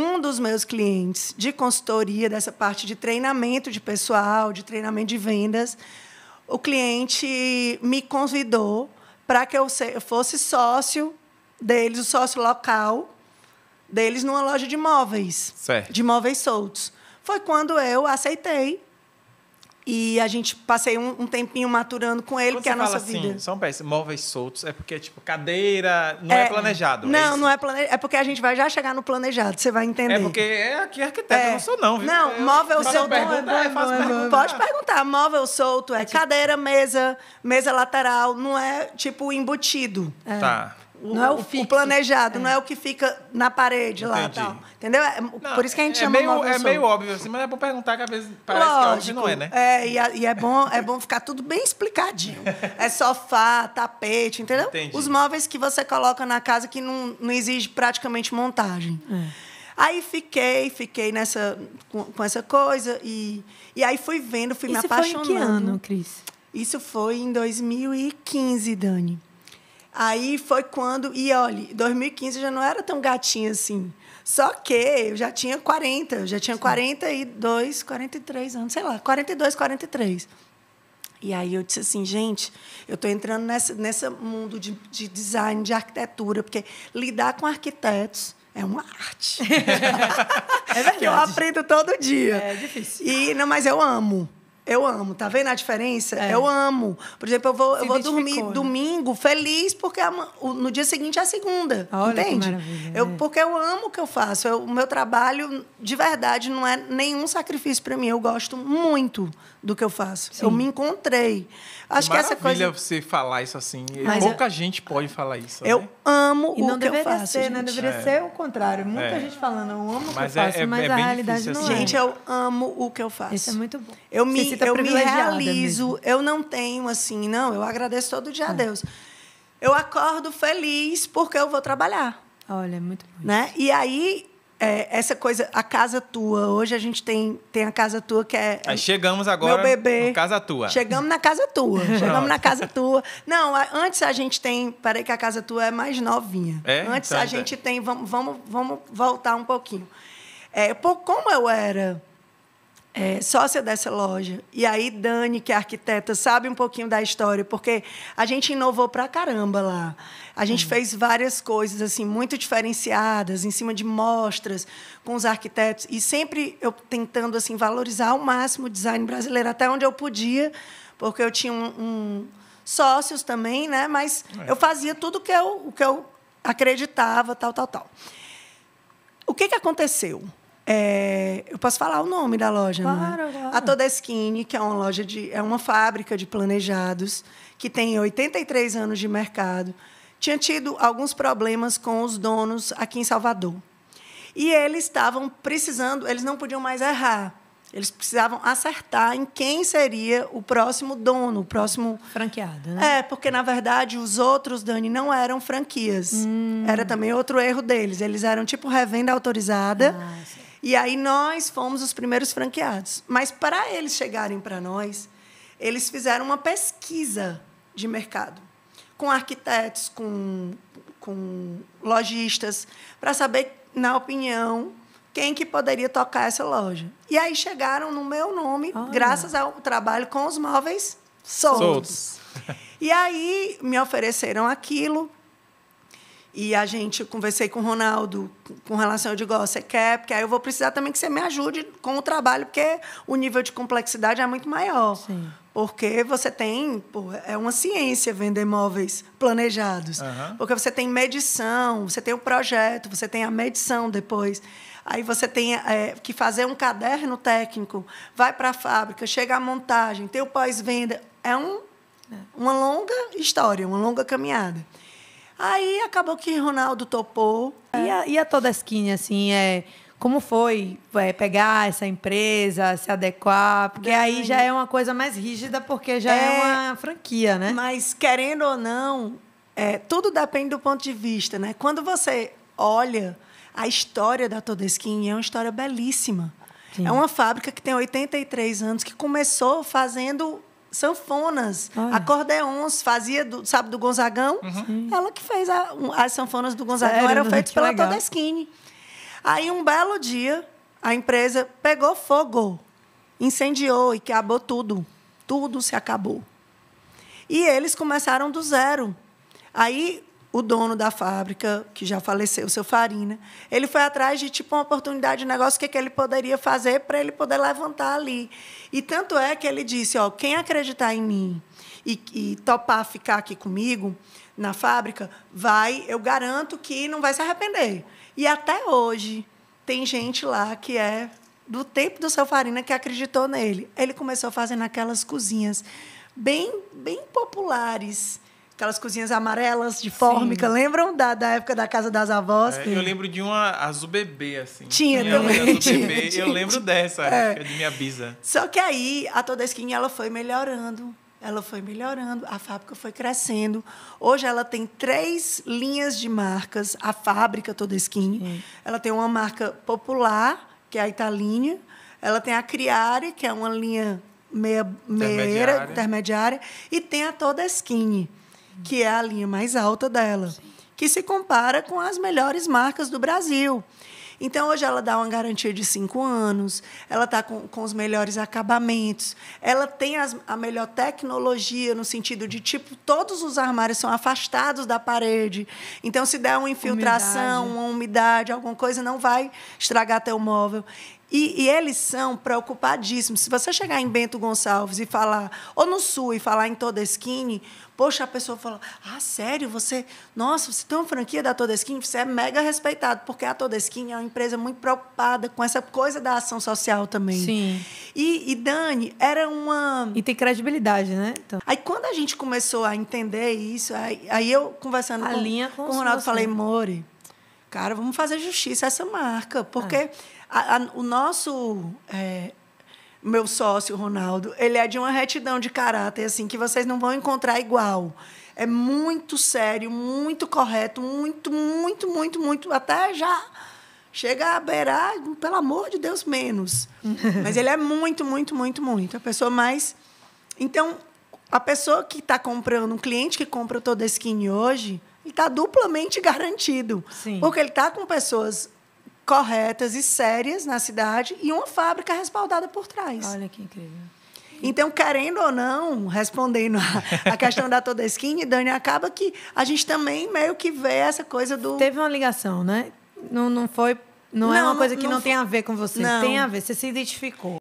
um dos meus clientes de consultoria, dessa parte de treinamento de pessoal, de treinamento de vendas, o cliente me convidou para que eu fosse sócio deles, o sócio local deles numa loja de móveis, certo. de móveis soltos. Foi quando eu aceitei e a gente passei um, um tempinho maturando com ele, Quando que é a nossa assim, vida. São péssimo, móveis soltos, é porque, tipo, cadeira, não é, é planejado. É não, é não é planejado. É porque a gente vai já chegar no planejado, você vai entender. É porque é aqui arquiteto, é. eu não sou, não, viu? Não, eu, móvel solto é é, é Pode perguntar, móvel solto é, é, tipo... cadeira, mesa, mesa lateral, não é tipo embutido. Tá o, não é o, o planejado, é. não é o que fica na parede Entendi. lá, tal. Entendeu? É, não, Por isso que a gente é chama meio, É meio óbvio assim, mas é bom perguntar que às vezes parece Lógico, que é óbvio, não é, né? É, e, e, é bom, é bom ficar tudo bem explicadinho. É sofá, tapete, entendeu? Entendi. Os móveis que você coloca na casa que não, não exige praticamente montagem. É. Aí fiquei, fiquei nessa com, com, essa coisa e, e aí fui vendo, fui Isso me apaixonando. Isso foi em que ano, Cris? Isso foi em 2015, Dani. Aí foi quando. E olha, 2015 já não era tão gatinha assim. Só que eu já tinha 40, eu já tinha 42, 43 anos, sei lá, 42, 43. E aí eu disse assim, gente, eu estou entrando nessa, nesse mundo de, de design, de arquitetura, porque lidar com arquitetos é uma arte. é verdade. Que eu aprendo todo dia. É difícil. E, não, mas eu amo. Eu amo, tá vendo a diferença? É. Eu amo. Por exemplo, eu vou, eu vou dormir né? domingo feliz porque a, no dia seguinte é a segunda. Olha entende? eu, é. porque eu amo o que eu faço. Eu, o meu trabalho, de verdade, não é nenhum sacrifício para mim. Eu gosto muito do que eu faço. Sim. Eu me encontrei. Acho que, que essa coisa. Maravilha você falar isso assim. Mas Pouca eu... É- gente pode falar isso. Eu né? amo e o que eu faço. Ser, né? gente. Né? Deveria é. ser o contrário. Muita é. gente falando, eu amo o que eu é, faço, mas a realidade não assim. é. Gente, eu amo o que eu faço. Isso é muito bom. Eu me sinta eu privilegiada. Eu me realizo, mesmo. eu não tenho assim, não, eu agradeço todo dia é. a Deus. Eu acordo feliz porque eu vou trabalhar. Olha, é muito bom. Né? E aí, é, essa coisa, a casa tua. Hoje a gente tem, tem a casa tua que é. Aí chegamos agora. Meu bebê. casa tua. Chegamos na casa tua. chegamos na casa tua. Não, antes a gente tem. Peraí, que a casa tua é mais novinha. É? Antes então, a então. gente é. tem. Vamos, vamos, vamos voltar um pouquinho. É, como eu era é, sócia dessa loja. E aí, Dani, que é arquiteta, sabe um pouquinho da história, porque a gente inovou pra caramba lá. A gente uhum. fez várias coisas assim muito diferenciadas, em cima de mostras com os arquitetos e sempre eu tentando assim valorizar ao máximo o design brasileiro até onde eu podia, porque eu tinha um, um sócios também, né? Mas é. eu fazia tudo que eu, o que eu acreditava, tal, tal, tal. O que, que aconteceu? É, eu posso falar o nome da loja, é? claro, não A Toda Skin, que é uma loja de. é uma fábrica de planejados, que tem 83 anos de mercado. Tinha tido alguns problemas com os donos aqui em Salvador. E eles estavam precisando, eles não podiam mais errar. Eles precisavam acertar em quem seria o próximo dono, o próximo. Franqueado, né? É, porque, na verdade, os outros, Dani, não eram franquias. Hum. Era também outro erro deles. Eles eram tipo revenda autorizada. Ah, e aí nós fomos os primeiros franqueados. Mas para eles chegarem para nós, eles fizeram uma pesquisa de mercado com arquitetos, com, com lojistas, para saber, na opinião, quem que poderia tocar essa loja. E aí chegaram no meu nome, Olha. graças ao trabalho com os móveis soltos. soltos. E aí me ofereceram aquilo, e a gente conversei com o Ronaldo com relação, de digo, oh, você quer, porque aí eu vou precisar também que você me ajude com o trabalho, porque o nível de complexidade é muito maior. Sim. Porque você tem, pô, é uma ciência vender móveis planejados. Uhum. Porque você tem medição, você tem o projeto, você tem a medição depois. Aí você tem é, que fazer um caderno técnico, vai para a fábrica, chega a montagem, tem o pós-venda. É um, é. uma longa história, uma longa caminhada. Aí acabou que Ronaldo topou. É. E, a, e a Todesquinha, assim, é, como foi é, pegar essa empresa, se adequar? Porque Bem, aí já é uma coisa mais rígida, porque já é, é uma franquia, né? Mas, querendo ou não, é, tudo depende do ponto de vista, né? Quando você olha a história da Todesquinha, é uma história belíssima. Sim. É uma fábrica que tem 83 anos, que começou fazendo sanfonas, Olha. acordeons, fazia, do, sabe, do Gonzagão? Uhum. Ela que fez a, as sanfonas do Gonzagão, Sério? eram né? feitas pela legal. Toda Skinny. Aí, um belo dia, a empresa pegou fogo, incendiou e acabou tudo. Tudo se acabou. E eles começaram do zero. Aí, o dono da fábrica, que já faleceu, o seu Farina, ele foi atrás de tipo uma oportunidade de negócio, o que, que ele poderia fazer para ele poder levantar ali. E tanto é que ele disse, ó, quem acreditar em mim e, e topar ficar aqui comigo na fábrica, vai, eu garanto que não vai se arrepender. E até hoje tem gente lá que é do tempo do seu Farina que acreditou nele. Ele começou fazendo aquelas cozinhas bem, bem populares aquelas cozinhas amarelas de fórmica, Sim. lembram da, da época da casa das avós? É, eu lembro de uma azul bebê, assim. Tinha, tinha também. Azul tinha, bebê, tinha, eu lembro dessa, é. época, de minha bisa. Só que aí a Toda Skin ela foi melhorando, ela foi melhorando, a fábrica foi crescendo. Hoje ela tem três linhas de marcas, a fábrica Toda Skin. Hum. Ela tem uma marca popular, que é a Italinha. Ela tem a Criare, que é uma linha meia, meia intermediária. intermediária. E tem a Toda Skin que é a linha mais alta dela, que se compara com as melhores marcas do Brasil. Então, hoje ela dá uma garantia de cinco anos, ela está com, com os melhores acabamentos, ela tem as, a melhor tecnologia, no sentido de, tipo, todos os armários são afastados da parede. Então, se der uma infiltração, umidade. uma umidade, alguma coisa, não vai estragar teu móvel. E, e, eles são preocupadíssimos. Se você chegar em Bento Gonçalves e falar, ou no Sul e falar em Toda Skin, poxa, a pessoa fala: Ah, sério, você. Nossa, você tem uma franquia da Toda Skin? Você é mega respeitado, porque a Toda Skin é uma empresa muito preocupada com essa coisa da ação social também. Sim. E, e Dani, era uma. E tem credibilidade, né? Então... Aí quando a gente começou a entender isso, aí, aí eu conversando a com, linha com, com o Ronaldo, falei: assim. More, cara, vamos fazer justiça a essa marca, porque. Ah a, a, o nosso. É, meu sócio, Ronaldo, ele é de uma retidão de caráter, assim, que vocês não vão encontrar igual. É muito sério, muito correto, muito, muito, muito, muito. Até já chega a beirar, pelo amor de Deus, menos. Mas ele é muito, muito, muito, muito. A pessoa mais. Então, a pessoa que está comprando, um cliente que compra toda skin hoje, ele está duplamente garantido. Sim. Porque ele está com pessoas corretas e sérias na cidade e uma fábrica respaldada por trás. Olha que incrível. Então, querendo ou não, respondendo a, a questão da toda skin, Dani, acaba que a gente também meio que vê essa coisa do. Teve uma ligação, né? Não, não foi. Não, é não é uma coisa que não, não tem foi... a ver com você. Não. Tem a ver, você se identificou.